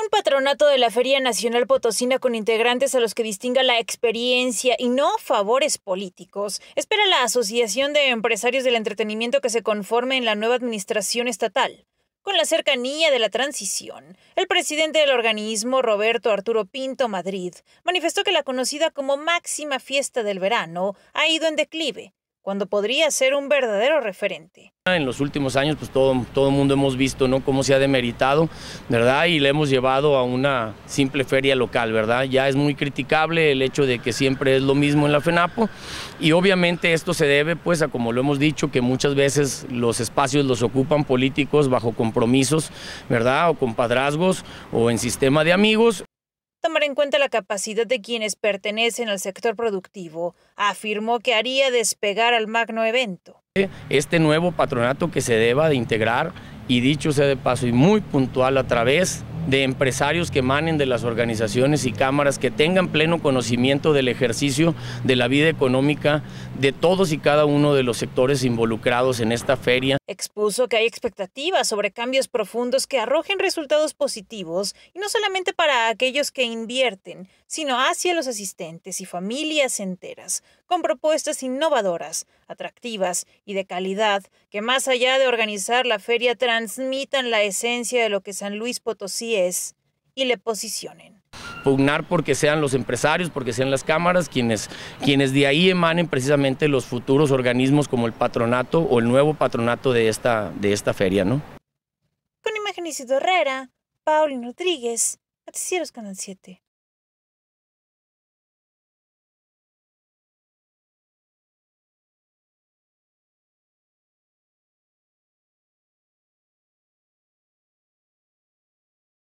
Un patronato de la Feria Nacional Potosina con integrantes a los que distinga la experiencia y no favores políticos. Espera la Asociación de Empresarios del Entretenimiento que se conforme en la nueva administración estatal. Con la cercanía de la transición, el presidente del organismo, Roberto Arturo Pinto Madrid, manifestó que la conocida como máxima fiesta del verano ha ido en declive cuando podría ser un verdadero referente. Ah, en los últimos años, pues todo todo mundo hemos visto, ¿no? Cómo se ha demeritado, ¿verdad? Y le hemos llevado a una simple feria local, ¿verdad? Ya es muy criticable el hecho de que siempre es lo mismo en la FENAPO y obviamente esto se debe, pues, a como lo hemos dicho, que muchas veces los espacios los ocupan políticos bajo compromisos, ¿verdad? O compadrazgos o en sistema de amigos tomar en cuenta la capacidad de quienes pertenecen al sector productivo, afirmó que haría despegar al magno evento. Este nuevo patronato que se deba de integrar y dicho sea de paso y muy puntual a través de empresarios que emanen de las organizaciones y cámaras, que tengan pleno conocimiento del ejercicio de la vida económica de todos y cada uno de los sectores involucrados en esta feria. Expuso que hay expectativas sobre cambios profundos que arrojen resultados positivos, y no solamente para aquellos que invierten, sino hacia los asistentes y familias enteras, con propuestas innovadoras, atractivas y de calidad, que más allá de organizar la feria transmitan la esencia de lo que San Luis Potosí es y le posicionen pugnar porque sean los empresarios, porque sean las cámaras quienes, quienes de ahí emanen precisamente los futuros organismos como el patronato o el nuevo patronato de esta, de esta feria, ¿no? Con Imagen Herrera, Paulin Rodríguez, Noticieros Canal 7.